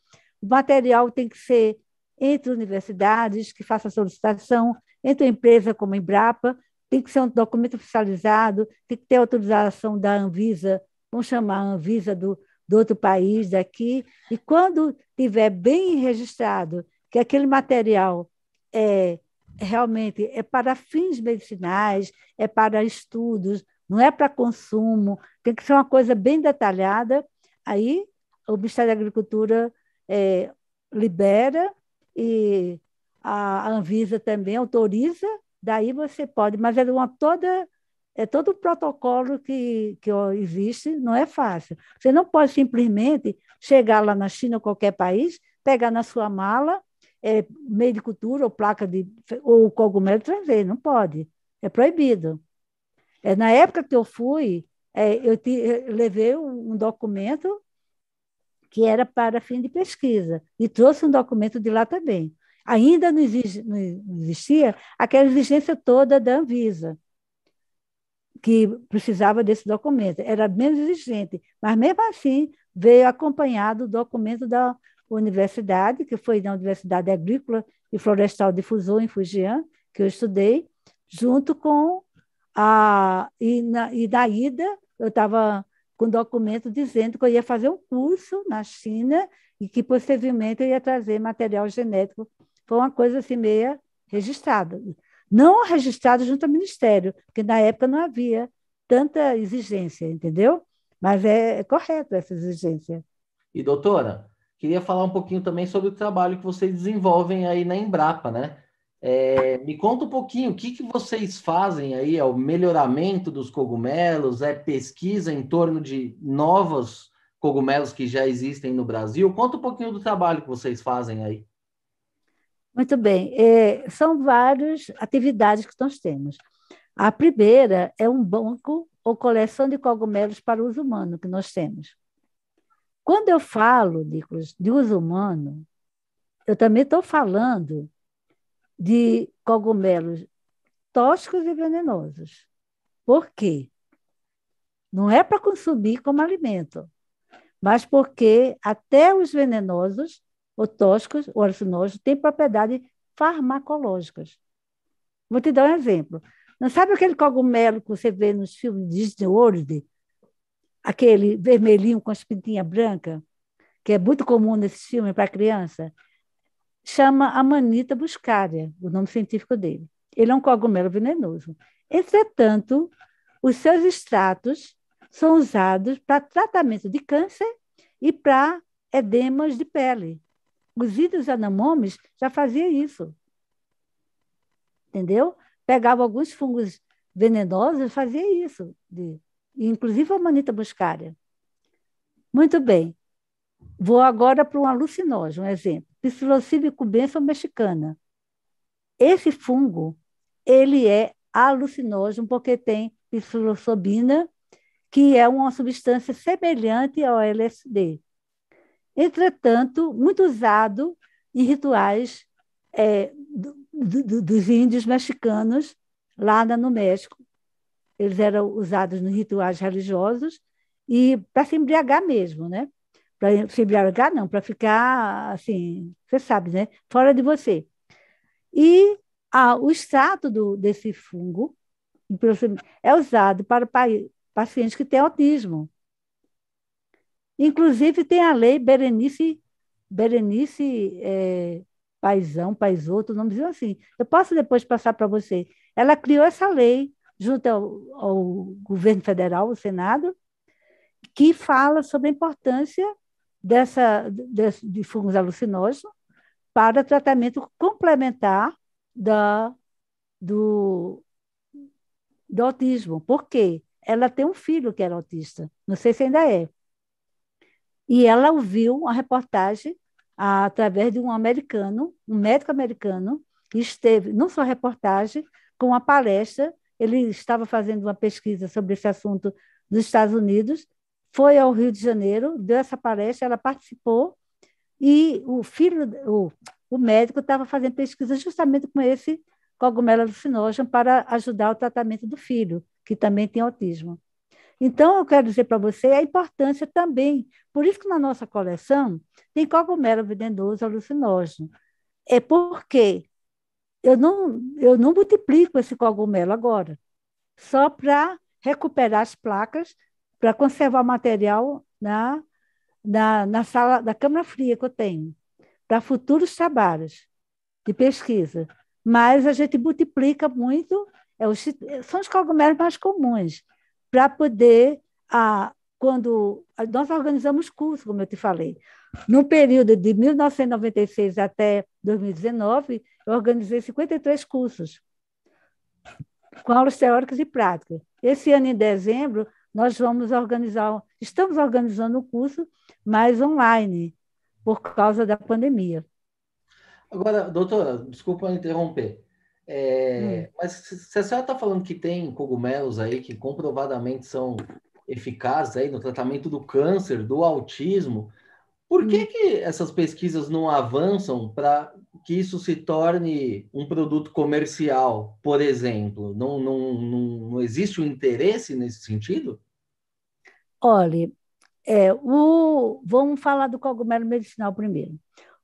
O material tem que ser entre universidades que façam solicitação, entre empresa como a Embrapa, tem que ser um documento oficializado, tem que ter autorização da Anvisa, vamos chamar a Anvisa do, do outro país, daqui, e quando tiver bem registrado que aquele material é realmente é para fins medicinais, é para estudos, não é para consumo, tem que ser uma coisa bem detalhada. Aí o Ministério da Agricultura é, libera e a Anvisa também autoriza, daí você pode, mas é uma toda é todo o protocolo que, que existe, não é fácil. Você não pode simplesmente chegar lá na China ou qualquer país, pegar na sua mala é, meio de cultura ou placa de ou cogumelo de não pode, é proibido. É, na época que eu fui, é, eu, te, eu levei um documento que era para fim de pesquisa e trouxe um documento de lá também. Ainda não, exige, não existia aquela exigência toda da Anvisa que precisava desse documento. Era menos exigente, mas mesmo assim veio acompanhado o documento da, universidade, que foi na Universidade Agrícola e Florestal de Fuzhou em Fujian, que eu estudei, junto com a. E, na, e da ida, eu estava com documento dizendo que eu ia fazer um curso na China e que possivelmente eu ia trazer material genético. Foi uma coisa assim meia registrada. Não registrado junto ao Ministério, porque na época não havia tanta exigência, entendeu? Mas é correto essa exigência. E doutora, Queria falar um pouquinho também sobre o trabalho que vocês desenvolvem aí na Embrapa, né? É, me conta um pouquinho, o que, que vocês fazem aí? É o melhoramento dos cogumelos? É pesquisa em torno de novos cogumelos que já existem no Brasil? Conta um pouquinho do trabalho que vocês fazem aí. Muito bem. É, são várias atividades que nós temos. A primeira é um banco ou coleção de cogumelos para uso humano que nós temos. Quando eu falo, Nicolas, de uso humano, eu também estou falando de cogumelos tóxicos e venenosos. Por quê? Não é para consumir como alimento, mas porque até os venenosos, ou tóxicos, ou alucinógenos, têm propriedades farmacológicas. Vou te dar um exemplo. Não sabe aquele cogumelo que você vê nos filmes de Disney World, aquele vermelhinho com as pintinhas brancas, que é muito comum nesses filmes para criança, chama Amanita buscaria, o nome científico dele. Ele é um cogumelo venenoso. Entretanto, os seus extratos são usados para tratamento de câncer e para edemas de pele. Os ídolos anamomes já faziam isso. Entendeu? Pegavam alguns fungos venenosos e faziam isso, de inclusive a Manita Buscária. Muito bem. Vou agora para um alucinógeno, um exemplo. Psilocybe cubensis mexicana. Esse fungo, ele é alucinógeno porque tem psilocibina, que é uma substância semelhante ao LSD. Entretanto, muito usado em rituais é, do, do, dos índios mexicanos lá no México, eles eram usados nos rituais religiosos e para se embriagar mesmo, né? Para se embriagar não, para ficar assim, você sabe, né? Fora de você. E ah, o extrato do, desse fungo é usado para pacientes que têm autismo. Inclusive tem a lei Berenice Berenice é, Paisão, Paisoto, não diziam assim. Eu posso depois passar para você. Ela criou essa lei junto ao, ao governo federal, o Senado, que fala sobre a importância dessa, de fungos alucinógenos para tratamento complementar da, do, do autismo. Por quê? Ela tem um filho que era autista, não sei se ainda é. E ela ouviu uma reportagem através de um americano, um médico americano, esteve, não só reportagem, com uma palestra ele estava fazendo uma pesquisa sobre esse assunto dos Estados Unidos, foi ao Rio de Janeiro, deu essa palestra, ela participou, e o filho, o, o médico estava fazendo pesquisa justamente com esse cogumelo alucinógeno para ajudar o tratamento do filho, que também tem autismo. Então, eu quero dizer para você a importância também. Por isso que na nossa coleção tem cogumelo venenoso alucinógeno. É porque eu não, eu não multiplico esse cogumelo agora, só para recuperar as placas, para conservar material na, na, na sala da câmara fria que eu tenho, para futuros trabalhos de pesquisa. Mas a gente multiplica muito, é os, são os cogumelos mais comuns, para poder, a, quando nós organizamos cursos, como eu te falei, no período de 1996 até 2019, eu organizei 53 cursos, com aulas teóricas e práticas. Esse ano, em dezembro, nós vamos organizar, estamos organizando um curso, mais online, por causa da pandemia. Agora, doutora, desculpa interromper, é, hum. mas se a senhora está falando que tem cogumelos aí que comprovadamente são eficazes aí no tratamento do câncer, do autismo, por que, hum. que essas pesquisas não avançam para que isso se torne um produto comercial, por exemplo? Não, não, não, não existe um interesse nesse sentido? Olha, é, o, vamos falar do cogumelo medicinal primeiro.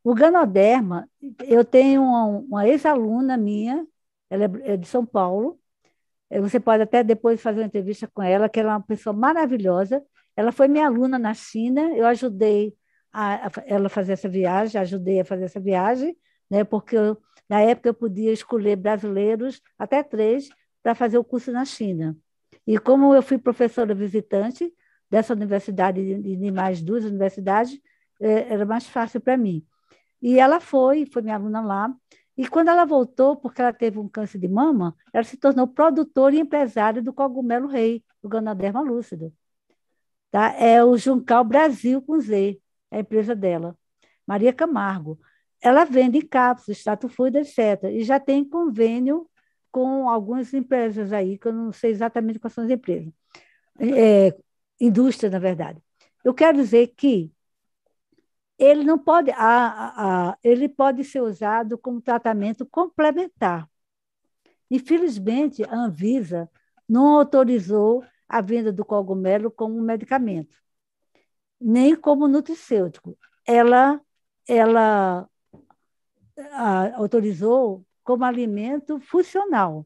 O ganoderma, eu tenho uma, uma ex-aluna minha, ela é, é de São Paulo, você pode até depois fazer uma entrevista com ela, que ela é uma pessoa maravilhosa. Ela foi minha aluna na China, eu ajudei a, a, ela fazer essa viagem, ajudei a fazer essa viagem, né? porque eu, na época eu podia escolher brasileiros, até três, para fazer o curso na China. E como eu fui professora visitante dessa universidade e de mais duas universidades, é, era mais fácil para mim. E ela foi, foi minha aluna lá. E quando ela voltou, porque ela teve um câncer de mama, ela se tornou produtora e empresária do cogumelo rei, do Ganoderma lúcido. Tá? É o Juncal Brasil com Z a empresa dela, Maria Camargo. Ela vende cápsulas, extrato fluido, etc. E já tem convênio com algumas empresas aí, que eu não sei exatamente quais são as empresas. É, indústria, na verdade. Eu quero dizer que ele não pode, a, a, a, ele pode ser usado como tratamento complementar. Infelizmente, a Anvisa não autorizou a venda do cogumelo como medicamento nem como nutricêutico. Ela, ela a, autorizou como alimento funcional,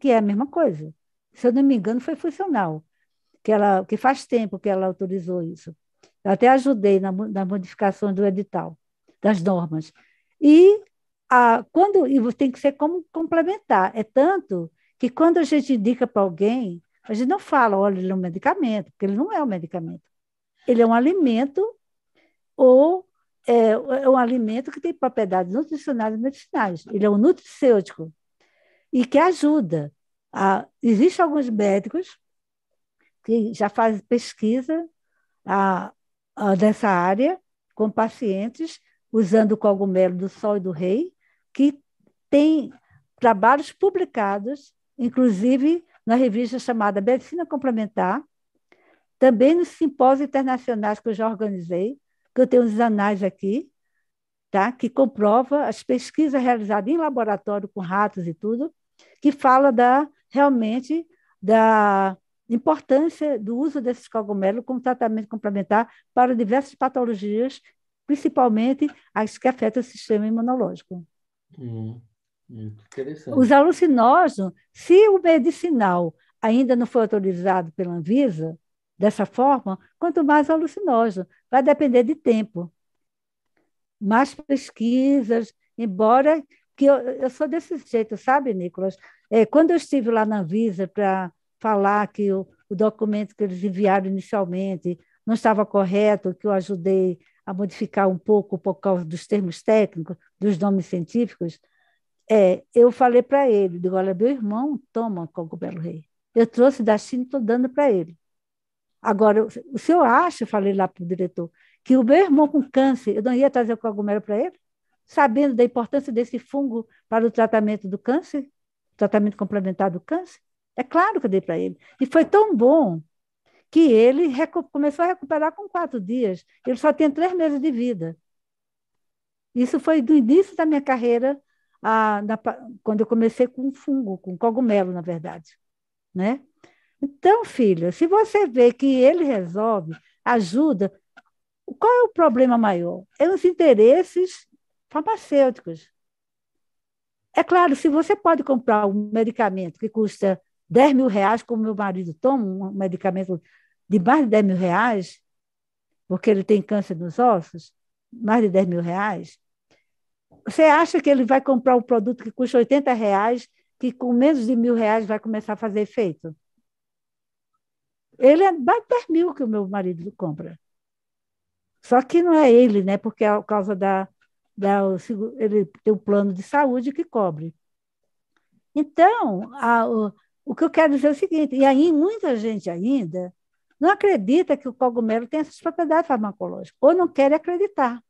que é a mesma coisa. Se eu não me engano, foi funcional, que, ela, que faz tempo que ela autorizou isso. Eu até ajudei na, na modificação do edital, das normas. E a, quando e tem que ser como complementar. É tanto que quando a gente indica para alguém, a gente não fala, olha, ele é um medicamento, porque ele não é um medicamento ele é um alimento ou é, é um alimento que tem propriedades nutricionais e medicinais. Ele é um nutricêutico e que ajuda. A, existem alguns médicos que já fazem pesquisa a, a, nessa área com pacientes usando o cogumelo do sol e do rei, que tem trabalhos publicados, inclusive na revista chamada Medicina Complementar, também nos simpósios internacionais que eu já organizei, que eu tenho os anais aqui, tá? que comprova as pesquisas realizadas em laboratório com ratos e tudo, que fala da realmente da importância do uso desses cogumelos como tratamento complementar para diversas patologias, principalmente as que afetam o sistema imunológico. Hum, hum Os alucinógenos, se o medicinal ainda não foi autorizado pela Anvisa, dessa forma, quanto mais alucinógeno. Vai depender de tempo. Mais pesquisas, embora que eu, eu sou desse jeito, sabe, Nicolas? É, quando eu estive lá na Anvisa para falar que o, o documento que eles enviaram inicialmente não estava correto, que eu ajudei a modificar um pouco por causa dos termos técnicos, dos nomes científicos, é, eu falei para ele, digo, olha, meu irmão toma cogumelo rei. Eu trouxe da China e estou dando para ele. Agora, o senhor acha, falei lá para o diretor, que o meu irmão com câncer, eu não ia trazer o cogumelo para ele, sabendo da importância desse fungo para o tratamento do câncer, tratamento complementar do câncer? É claro que eu dei para ele. E foi tão bom que ele começou a recuperar com quatro dias. Ele só tinha três meses de vida. Isso foi do início da minha carreira, a, na, quando eu comecei com fungo, com cogumelo, na verdade. Né? Então, filha, se você vê que ele resolve, ajuda, qual é o problema maior? É os interesses farmacêuticos. É claro, se você pode comprar um medicamento que custa 10 mil reais, como meu marido toma um medicamento de mais de 10 mil reais, porque ele tem câncer nos ossos, mais de 10 mil reais, você acha que ele vai comprar um produto que custa 80 reais, que com menos de mil reais vai começar a fazer efeito? Ele é mais 10 mil que o meu marido compra. Só que não é ele, né? Porque é por causa da, da ele tem um plano de saúde que cobre. Então, a, o, o que eu quero dizer é o seguinte, e aí muita gente ainda não acredita que o cogumelo tem essas propriedades farmacológicas, ou não quer acreditar.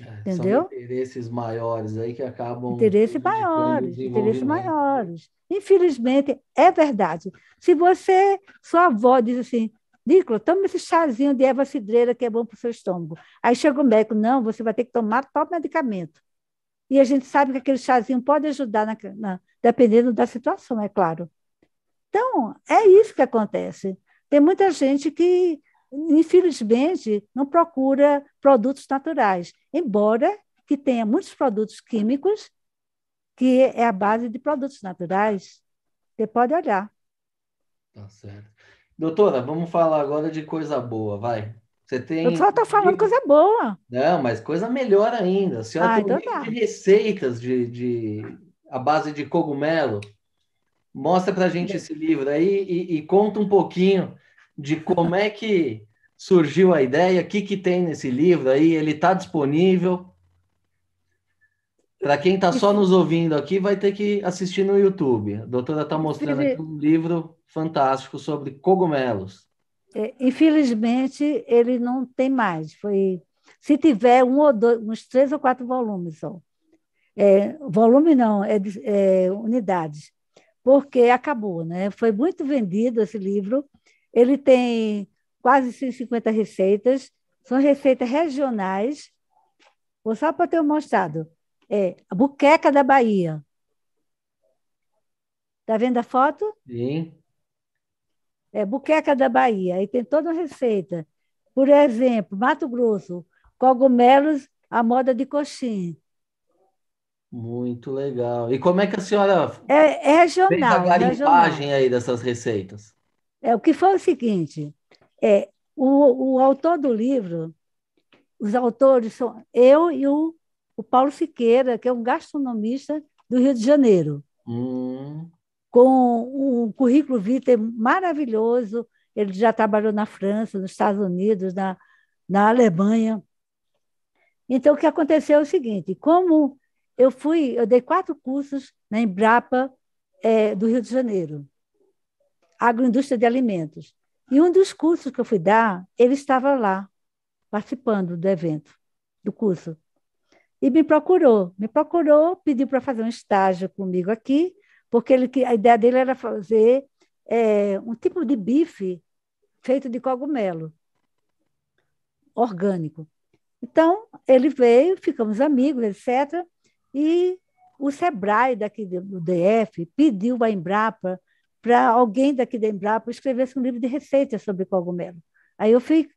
É, Entendeu? São interesses maiores aí que acabam. Interesses maiores, interesses maiores. Infelizmente, é verdade. Se você, sua avó diz assim, Nicola, toma esse chazinho de erva cidreira que é bom para o seu estômago. Aí chega o médico, não, você vai ter que tomar tal medicamento. E a gente sabe que aquele chazinho pode ajudar, na, na, dependendo da situação, é claro. Então, é isso que acontece. Tem muita gente que infelizmente, não procura produtos naturais, embora que tenha muitos produtos químicos que é a base de produtos naturais. Você pode olhar. Tá certo. Doutora, vamos falar agora de coisa boa, vai. Você tem. Eu só estou falando coisa boa. Não, mas coisa melhor ainda. A senhora ah, tem então tá. de receitas de, de a base de cogumelo. Mostra para gente esse livro aí e, e, conta um pouquinho de como é que surgiu a ideia, o que, que tem nesse livro aí, ele está disponível. Para quem está só nos ouvindo aqui, vai ter que assistir no YouTube. A doutora está mostrando aqui um livro fantástico sobre cogumelos. É, infelizmente, ele não tem mais. Foi, se tiver um ou dois, uns três ou quatro volumes só. É, volume não, é, é unidades. Porque acabou, né? Foi muito vendido esse livro ele tem quase 150 receitas, são receitas regionais. Vou só para ter mostrado. É a Buqueca da Bahia. Está vendo a foto? Sim. É Buqueca da Bahia. Aí tem toda uma receita. Por exemplo, Mato Grosso, cogumelos à moda de coxinha. Muito legal. E como é que a senhora é, é regional, fez a é garimpagem regional. aí dessas receitas? É, o que foi é o seguinte, é, o, o autor do livro, os autores são eu e o, o Paulo Siqueira, que é um gastronomista do Rio de Janeiro, hum. com um currículo vitae maravilhoso, ele já trabalhou na França, nos Estados Unidos, na, na Alemanha. Então, o que aconteceu é o seguinte: como eu fui, eu dei quatro cursos na Embrapa é, do Rio de Janeiro agroindústria de alimentos. E um dos cursos que eu fui dar, ele estava lá, participando do evento, do curso. E me procurou, me procurou, pediu para fazer um estágio comigo aqui, porque ele, a ideia dele era fazer é, um tipo de bife feito de cogumelo, orgânico. Então, ele veio, ficamos amigos, etc. E o SEBRAE daqui do DF pediu à Embrapa para alguém daqui da Embrapa escrevesse um livro de receitas sobre cogumelo. Aí eu fui,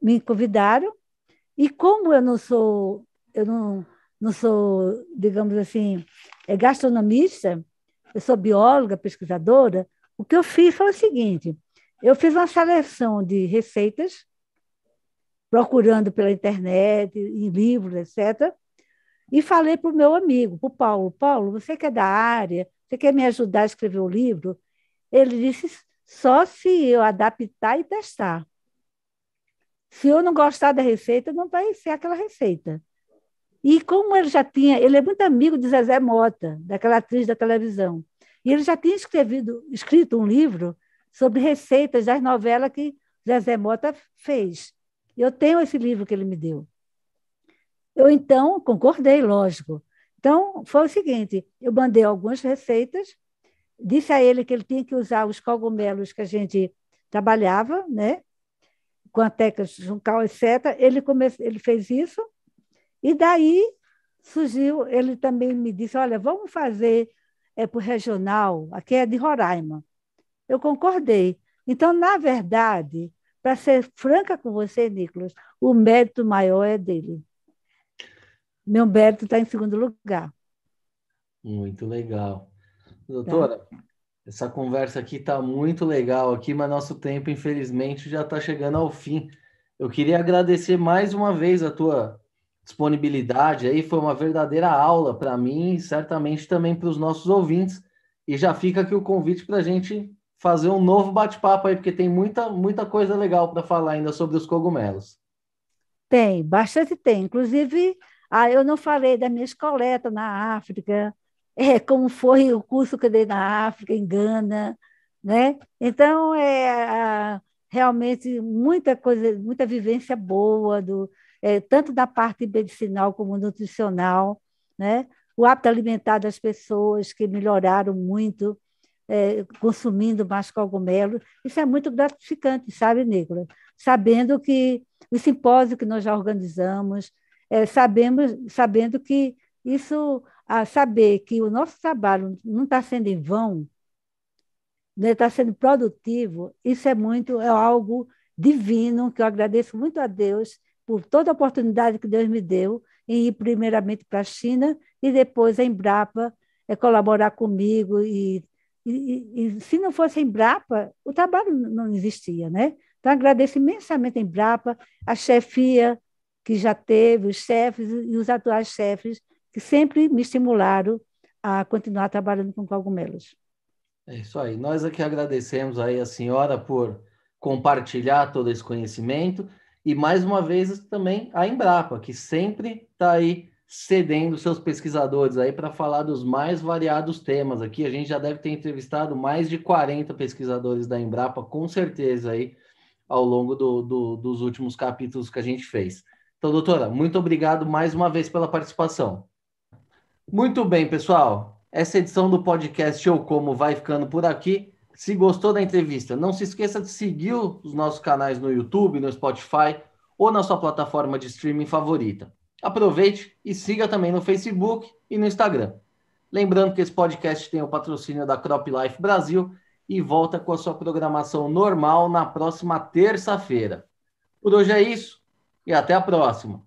me convidaram, e como eu não sou, eu não, não sou, digamos assim, é gastronomista, eu sou bióloga, pesquisadora, o que eu fiz foi o seguinte, eu fiz uma seleção de receitas, procurando pela internet, em livros, etc., e falei para o meu amigo, para o Paulo, Paulo, você que é da área, você quer me ajudar a escrever o livro? Ele disse: Só se eu adaptar e testar. Se eu não gostar da receita, não vai ser aquela receita. E como ele já tinha, ele é muito amigo de Zezé Mota, daquela atriz da televisão. E ele já tinha escrevido, escrito um livro sobre receitas das novelas que Zezé Mota fez. Eu tenho esse livro que ele me deu. Eu então concordei, lógico. Então, foi o seguinte: eu mandei algumas receitas, disse a ele que ele tinha que usar os cogumelos que a gente trabalhava, né? com a técnica de juncal, etc. Ele, come... ele fez isso, e daí surgiu, ele também me disse, olha, vamos fazer é, para o regional, aqui é de Roraima. Eu concordei. Então, na verdade, para ser franca com você, Nicolas, o mérito maior é dele meu está em segundo lugar. Muito legal. Doutora, tá. essa conversa aqui está muito legal aqui, mas nosso tempo, infelizmente, já está chegando ao fim. Eu queria agradecer mais uma vez a tua disponibilidade aí, foi uma verdadeira aula para mim e certamente também para os nossos ouvintes. E já fica aqui o convite para a gente fazer um novo bate-papo aí, porque tem muita, muita coisa legal para falar ainda sobre os cogumelos. Tem, bastante tem. Inclusive, ah, eu não falei da minha escoleta na África, é, como foi o curso que eu dei na África, em Gana, né? Então, é realmente muita coisa, muita vivência boa, do, é, tanto da parte medicinal como nutricional, né? O hábito alimentar das pessoas que melhoraram muito, é, consumindo mais cogumelo. Isso é muito gratificante, sabe, Nicolas? Sabendo que o simpósio que nós já organizamos, é, sabemos, sabendo que isso, a saber que o nosso trabalho não está sendo em vão, né, está sendo produtivo, isso é muito, é algo divino, que eu agradeço muito a Deus por toda a oportunidade que Deus me deu em ir primeiramente para a China e depois a Embrapa é, colaborar comigo. E, e, e, se não fosse a Embrapa, o trabalho não existia. Né? Então, agradeço imensamente a Embrapa, a chefia que já teve, os chefes e os atuais chefes, que sempre me estimularam a continuar trabalhando com cogumelos. É isso aí. Nós aqui agradecemos aí a senhora por compartilhar todo esse conhecimento e mais uma vez também a Embrapa, que sempre está aí cedendo seus pesquisadores aí para falar dos mais variados temas aqui. A gente já deve ter entrevistado mais de 40 pesquisadores da Embrapa, com certeza aí, ao longo do, do, dos últimos capítulos que a gente fez. Então, doutora, muito obrigado mais uma vez pela participação. Muito bem, pessoal. Essa edição do podcast Show Como vai ficando por aqui. Se gostou da entrevista, não se esqueça de seguir os nossos canais no YouTube, no Spotify ou na sua plataforma de streaming favorita. Aproveite e siga também no Facebook e no Instagram. Lembrando que esse podcast tem o patrocínio da Crop Life Brasil e volta com a sua programação normal na próxima terça-feira. Por hoje é isso e até a próxima.